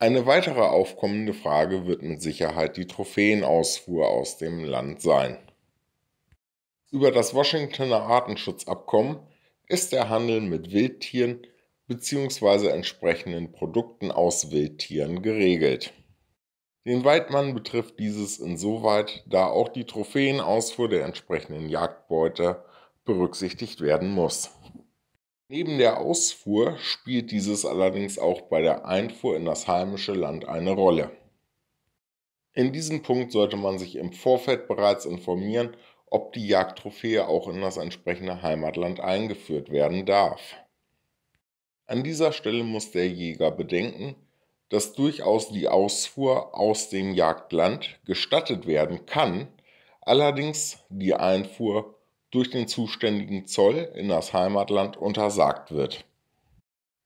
Eine weitere aufkommende Frage wird mit Sicherheit die Trophäenausfuhr aus dem Land sein. Über das Washingtoner Artenschutzabkommen ist der Handel mit Wildtieren bzw. entsprechenden Produkten aus Wildtieren geregelt. Den Weidmann betrifft dieses insoweit, da auch die Trophäenausfuhr der entsprechenden Jagdbeute berücksichtigt werden muss. Neben der Ausfuhr spielt dieses allerdings auch bei der Einfuhr in das heimische Land eine Rolle. In diesem Punkt sollte man sich im Vorfeld bereits informieren, ob die Jagdtrophäe auch in das entsprechende Heimatland eingeführt werden darf. An dieser Stelle muss der Jäger bedenken, dass durchaus die Ausfuhr aus dem Jagdland gestattet werden kann, allerdings die Einfuhr durch den zuständigen Zoll in das Heimatland untersagt wird.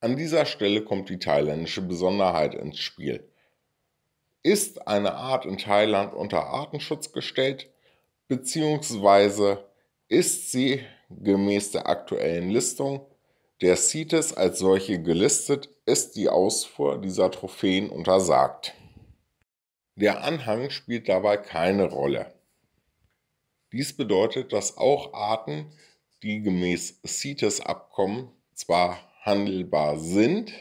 An dieser Stelle kommt die thailändische Besonderheit ins Spiel. Ist eine Art in Thailand unter Artenschutz gestellt, beziehungsweise ist sie gemäß der aktuellen Listung der CITES als solche gelistet, ist die Ausfuhr dieser Trophäen untersagt. Der Anhang spielt dabei keine Rolle. Dies bedeutet, dass auch Arten, die gemäß CITES-Abkommen zwar handelbar sind,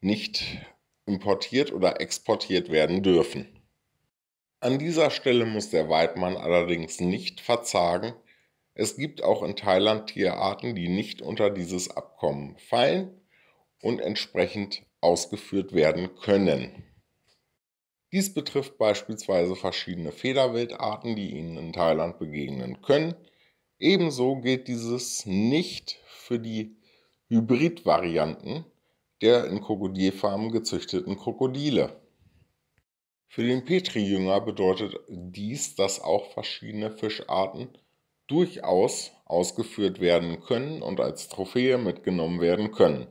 nicht importiert oder exportiert werden dürfen. An dieser Stelle muss der Weidmann allerdings nicht verzagen. Es gibt auch in Thailand Tierarten, die nicht unter dieses Abkommen fallen und entsprechend ausgeführt werden können. Dies betrifft beispielsweise verschiedene Federwildarten, die Ihnen in Thailand begegnen können. Ebenso gilt dieses nicht für die Hybridvarianten der in Krokodilfarmen gezüchteten Krokodile. Für den Petri-Jünger bedeutet dies, dass auch verschiedene Fischarten durchaus ausgeführt werden können und als Trophäe mitgenommen werden können.